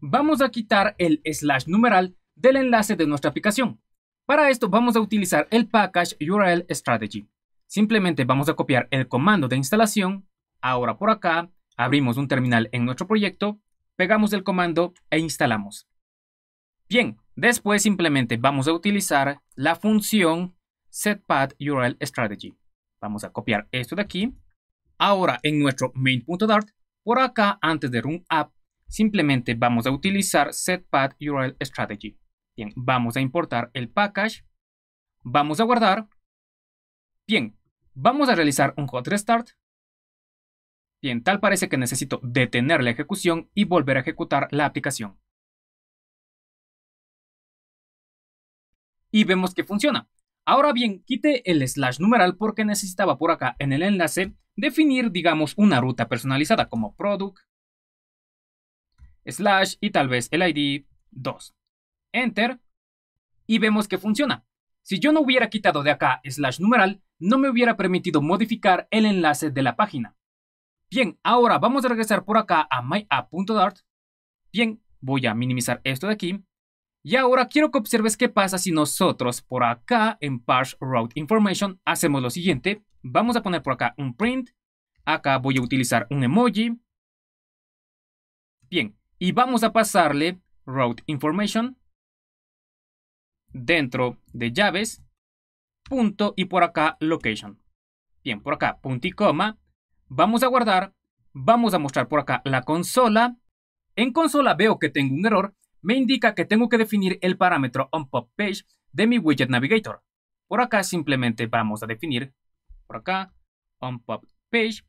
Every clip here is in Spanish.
vamos a quitar el slash numeral del enlace de nuestra aplicación. Para esto vamos a utilizar el package URL strategy. Simplemente vamos a copiar el comando de instalación, ahora por acá, abrimos un terminal en nuestro proyecto, pegamos el comando e instalamos. Bien, después simplemente vamos a utilizar la función path URL strategy. Vamos a copiar esto de aquí. Ahora en nuestro main.dart, por acá antes de run app, Simplemente vamos a utilizar setpad URL strategy. Bien, vamos a importar el package. Vamos a guardar. Bien, vamos a realizar un hot restart. Bien, tal parece que necesito detener la ejecución y volver a ejecutar la aplicación. Y vemos que funciona. Ahora bien, quite el slash numeral porque necesitaba por acá en el enlace definir, digamos, una ruta personalizada como product, slash y tal vez el ID 2. Enter. Y vemos que funciona. Si yo no hubiera quitado de acá slash numeral, no me hubiera permitido modificar el enlace de la página. Bien, ahora vamos a regresar por acá a myapp.dart. Bien, voy a minimizar esto de aquí. Y ahora quiero que observes qué pasa si nosotros por acá en parse route information hacemos lo siguiente. Vamos a poner por acá un print. Acá voy a utilizar un emoji. Bien, y vamos a pasarle route information dentro de llaves punto y por acá location. Bien, por acá punto y coma. Vamos a guardar. Vamos a mostrar por acá la consola. En consola veo que tengo un error. Me indica que tengo que definir el parámetro page de mi widget navigator. Por acá simplemente vamos a definir por acá page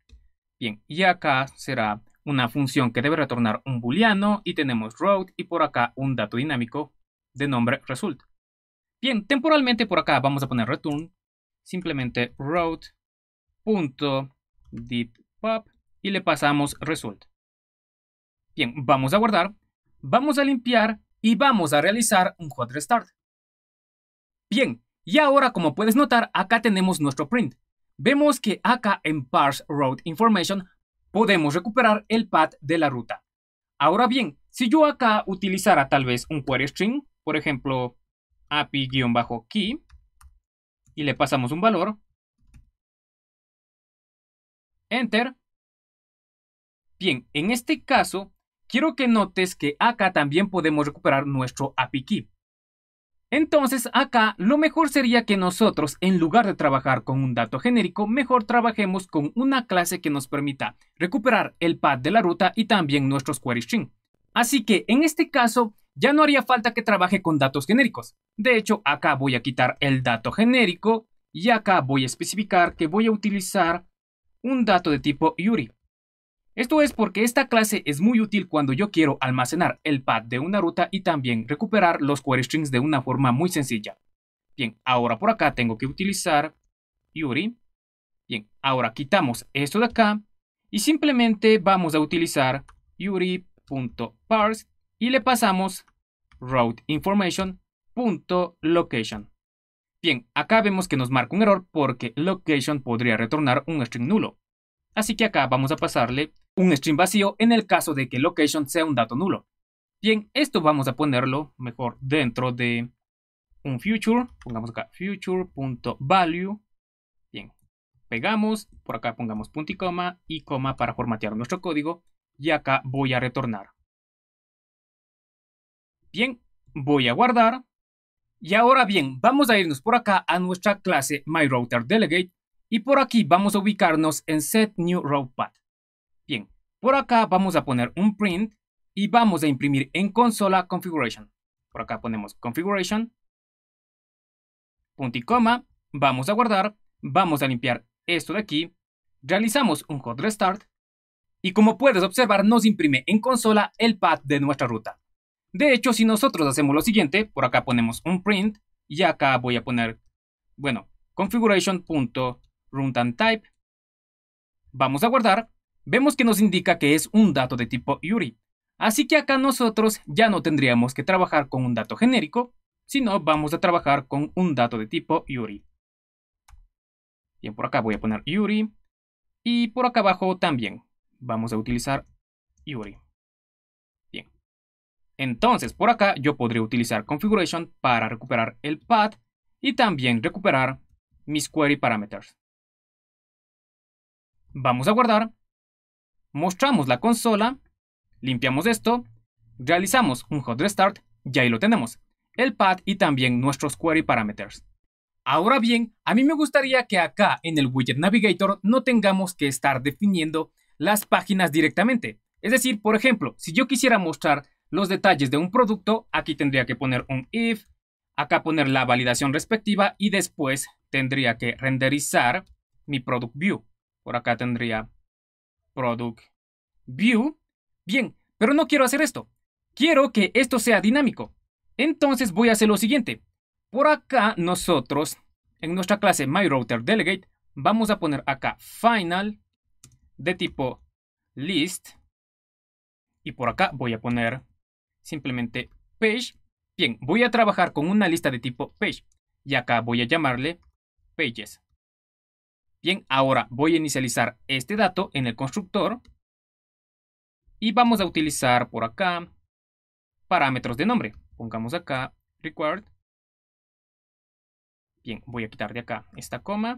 Bien, y acá será una función que debe retornar un booleano y tenemos road y por acá un dato dinámico de nombre result. Bien, temporalmente por acá vamos a poner return, simplemente pop y le pasamos result. Bien, vamos a guardar, vamos a limpiar y vamos a realizar un hot restart. Bien, y ahora como puedes notar acá tenemos nuestro print. Vemos que acá en parse route information podemos recuperar el path de la ruta. Ahora bien, si yo acá utilizara tal vez un query string, por ejemplo, api-key, y le pasamos un valor, enter. Bien, en este caso, quiero que notes que acá también podemos recuperar nuestro API key. Entonces acá lo mejor sería que nosotros en lugar de trabajar con un dato genérico, mejor trabajemos con una clase que nos permita recuperar el path de la ruta y también nuestros query string. Así que en este caso ya no haría falta que trabaje con datos genéricos. De hecho acá voy a quitar el dato genérico y acá voy a especificar que voy a utilizar un dato de tipo URI. Esto es porque esta clase es muy útil cuando yo quiero almacenar el pad de una ruta y también recuperar los query strings de una forma muy sencilla. Bien, ahora por acá tengo que utilizar Uri. Bien, ahora quitamos esto de acá y simplemente vamos a utilizar yuri.parse y le pasamos route Bien, acá vemos que nos marca un error porque location podría retornar un string nulo así que acá vamos a pasarle un string vacío en el caso de que location sea un dato nulo. Bien, esto vamos a ponerlo mejor dentro de un future, pongamos acá future.value, bien, pegamos, por acá pongamos punto y coma y coma para formatear nuestro código y acá voy a retornar. Bien, voy a guardar. Y ahora bien, vamos a irnos por acá a nuestra clase MyRouterDelegate y por aquí vamos a ubicarnos en Set New RoadPad. Path. Bien, por acá vamos a poner un print y vamos a imprimir en consola configuration. Por acá ponemos configuration, punto y coma, vamos a guardar, vamos a limpiar esto de aquí, realizamos un code restart y como puedes observar nos imprime en consola el path de nuestra ruta. De hecho, si nosotros hacemos lo siguiente, por acá ponemos un print y acá voy a poner, bueno, configuration runtime type. Vamos a guardar. Vemos que nos indica que es un dato de tipo URI. Así que acá nosotros ya no tendríamos que trabajar con un dato genérico, sino vamos a trabajar con un dato de tipo URI. Bien, por acá voy a poner URI. Y por acá abajo también vamos a utilizar URI. Bien. Entonces, por acá yo podría utilizar configuration para recuperar el path y también recuperar mis query parameters. Vamos a guardar. Mostramos la consola. Limpiamos esto. Realizamos un hot restart y ahí lo tenemos. El pad y también nuestros query parameters. Ahora bien, a mí me gustaría que acá en el widget navigator no tengamos que estar definiendo las páginas directamente. Es decir, por ejemplo, si yo quisiera mostrar los detalles de un producto, aquí tendría que poner un if, acá poner la validación respectiva y después tendría que renderizar mi product view. Por acá tendría product view. Bien, pero no quiero hacer esto. Quiero que esto sea dinámico. Entonces voy a hacer lo siguiente. Por acá nosotros, en nuestra clase MyRouterDelegate, vamos a poner acá final de tipo list. Y por acá voy a poner simplemente page. Bien, voy a trabajar con una lista de tipo page. Y acá voy a llamarle pages. Bien, ahora voy a inicializar este dato en el constructor y vamos a utilizar por acá parámetros de nombre. Pongamos acá required. Bien, voy a quitar de acá esta coma.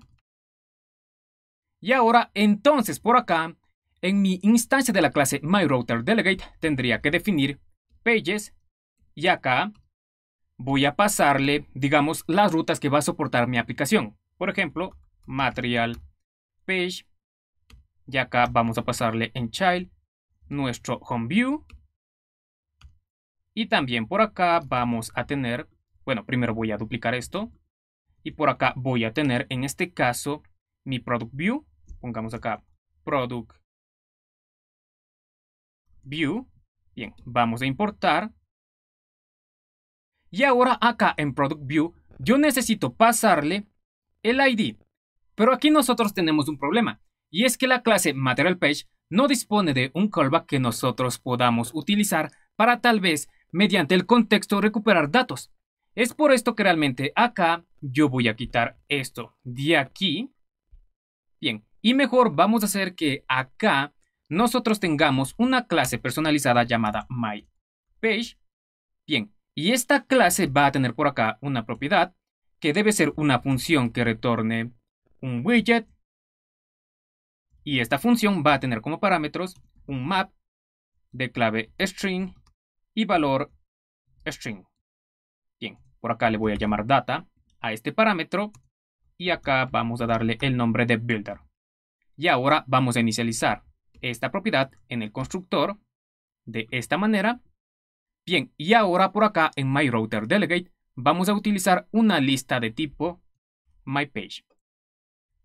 Y ahora, entonces, por acá, en mi instancia de la clase MyRouterDelegate tendría que definir pages y acá voy a pasarle, digamos, las rutas que va a soportar mi aplicación. Por ejemplo, material page. Y acá vamos a pasarle en child nuestro home view. Y también por acá vamos a tener, bueno, primero voy a duplicar esto. Y por acá voy a tener, en este caso, mi product view. Pongamos acá product view. Bien, vamos a importar. Y ahora acá en product view, yo necesito pasarle el ID. Pero aquí nosotros tenemos un problema, y es que la clase Material Page no dispone de un callback que nosotros podamos utilizar para tal vez, mediante el contexto, recuperar datos. Es por esto que realmente acá yo voy a quitar esto de aquí. Bien, y mejor vamos a hacer que acá nosotros tengamos una clase personalizada llamada MyPage. Bien, y esta clase va a tener por acá una propiedad que debe ser una función que retorne un widget y esta función va a tener como parámetros un map de clave string y valor string. Bien, por acá le voy a llamar data a este parámetro y acá vamos a darle el nombre de builder. Y ahora vamos a inicializar esta propiedad en el constructor de esta manera. Bien, y ahora por acá en myRouterDelegate vamos a utilizar una lista de tipo myPage.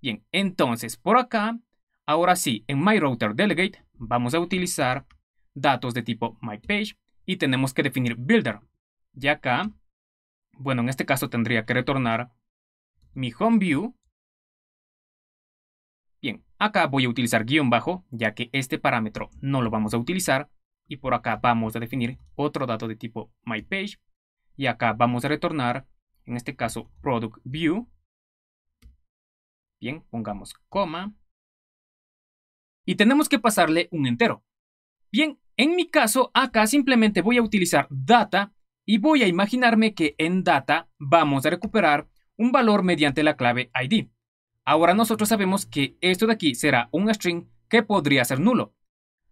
Bien, entonces por acá, ahora sí, en MyRouterDelegate vamos a utilizar datos de tipo MyPage y tenemos que definir Builder. Y acá, bueno, en este caso tendría que retornar mi HomeView. Bien, acá voy a utilizar guión bajo, ya que este parámetro no lo vamos a utilizar. Y por acá vamos a definir otro dato de tipo MyPage. Y acá vamos a retornar, en este caso, ProductView pongamos coma. Y tenemos que pasarle un entero. Bien, en mi caso acá simplemente voy a utilizar data y voy a imaginarme que en data vamos a recuperar un valor mediante la clave ID. Ahora nosotros sabemos que esto de aquí será un string que podría ser nulo.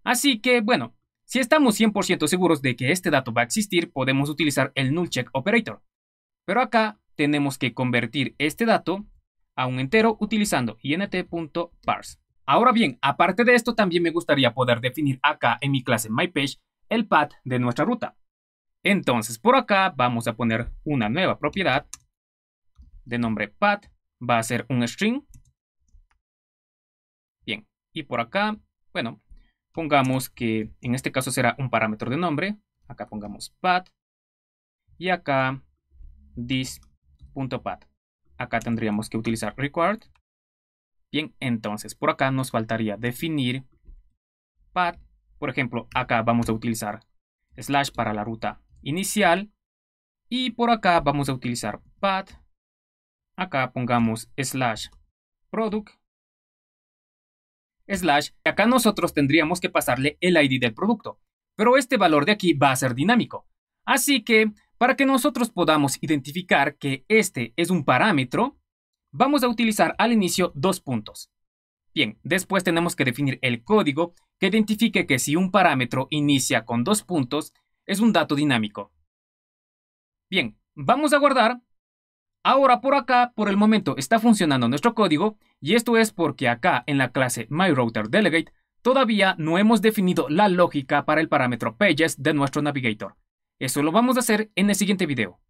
Así que bueno, si estamos 100% seguros de que este dato va a existir, podemos utilizar el null check operator. Pero acá tenemos que convertir este dato a un entero utilizando int.parse. Ahora bien, aparte de esto también me gustaría poder definir acá en mi clase MyPage el path de nuestra ruta. Entonces por acá vamos a poner una nueva propiedad de nombre path, va a ser un string. Bien, y por acá, bueno, pongamos que en este caso será un parámetro de nombre, acá pongamos path y acá this.path. Acá tendríamos que utilizar required. Bien, entonces por acá nos faltaría definir path. Por ejemplo, acá vamos a utilizar slash para la ruta inicial. Y por acá vamos a utilizar path. Acá pongamos slash product. Slash. Y Acá nosotros tendríamos que pasarle el ID del producto. Pero este valor de aquí va a ser dinámico. Así que para que nosotros podamos identificar que este es un parámetro, vamos a utilizar al inicio dos puntos. Bien, después tenemos que definir el código que identifique que si un parámetro inicia con dos puntos, es un dato dinámico. Bien, vamos a guardar. Ahora por acá, por el momento, está funcionando nuestro código y esto es porque acá en la clase MyRouterDelegate todavía no hemos definido la lógica para el parámetro pages de nuestro navigator. Eso lo vamos a hacer en el siguiente video.